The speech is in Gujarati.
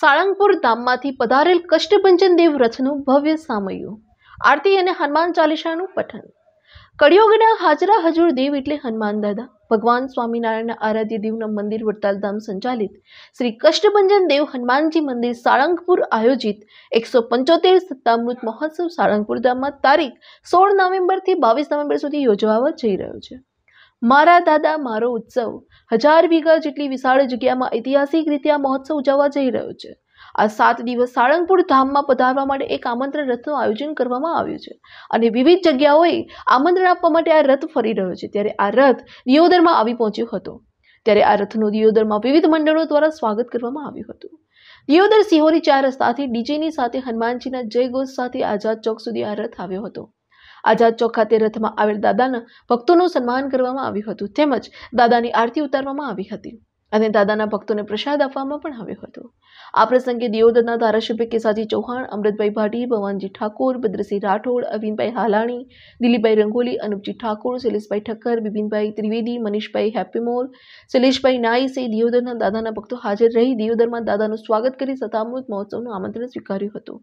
સાળંગપુર ધામમાંથી પધારેલ કષ્ટભંજન દેવ રથનું ભવ્ય સામયું આરતી અને હનુમાન ચાલીસાનું પઠન કડિયોગના હાજરા હજુર દેવ એટલે હનુમાન દાદા ભગવાન સ્વામિનારાયણના આરાધ્ય દેવના મંદિર વડતાલધામ સંચાલિત શ્રી કષ્ટભંજન દેવ હનુમાનજી મંદિર સાળંગપુર આયોજિત એકસો પંચોતેર સત્તામૃત મહોત્સવ સાળંગપુર ધામમાં તારીખ સોળ નવેમ્બરથી બાવીસ નવેમ્બર સુધી યોજવા જઈ રહ્યો છે મારા દાદા મારો ઉત્સવ હજાર વીઘા જેટલી વિશાળ જગ્યામાં ઐતિહાસિક રીતે આ મહોત્સવ ઉજવવા જઈ રહ્યો છે આ સાત દિવસ સાળંગપુર ધામમાં પધારવા માટે એક આમંત્રણ રથનું આયોજન કરવામાં આવ્યું છે અને વિવિધ જગ્યાઓએ આમંત્રણ આપવા માટે આ રથ ફરી રહ્યો છે ત્યારે આ રથ દિયોદરમાં આવી પહોંચ્યો હતો ત્યારે આ રથનું દિયોદરમાં વિવિધ મંડળો દ્વારા સ્વાગત કરવામાં આવ્યું હતું દિયોદર સિહોરી ચાર રસ્તાથી ડીજેની સાથે હનુમાનજીના જય ઘોષ સાથે આઝાદ ચોક સુધી આ રથ આવ્યો હતો આઝાદ ચોક ખાતે રથમાં આવેલ દાદાના ભક્તોનું સન્માન કરવામાં આવ્યું હતું તેમજ દાદાની આરતી ઉતારવામાં આવી હતી અને દાદાના ભક્તોને પ્રસાદ આપવામાં પણ આવ્યો હતો આ પ્રસંગે દિયોદરના ધારાસભ્ય કેસાજી ચૌહાણ અમૃતભાઈ ભાટી ભવાનજી ઠાકોર ભદ્રસિંહ રાઠોડ અવિનભાઈ હાલાણી દિલીપભાઈ રંગોલી અનુપજી ઠાકોર શૈલેષભાઈ ઠક્કર બિપિનભાઈ ત્રિવેદી મનીષભાઈ હેપીમોલ શૈલેષભાઈ નાઈસે દિયોદરના દાદાના ભક્તો હાજર રહી દિયોદરમાં દાદાનું સ્વાગત કરી સતામૃત મહોત્સવનું આમંત્રણ સ્વીકાર્યું હતું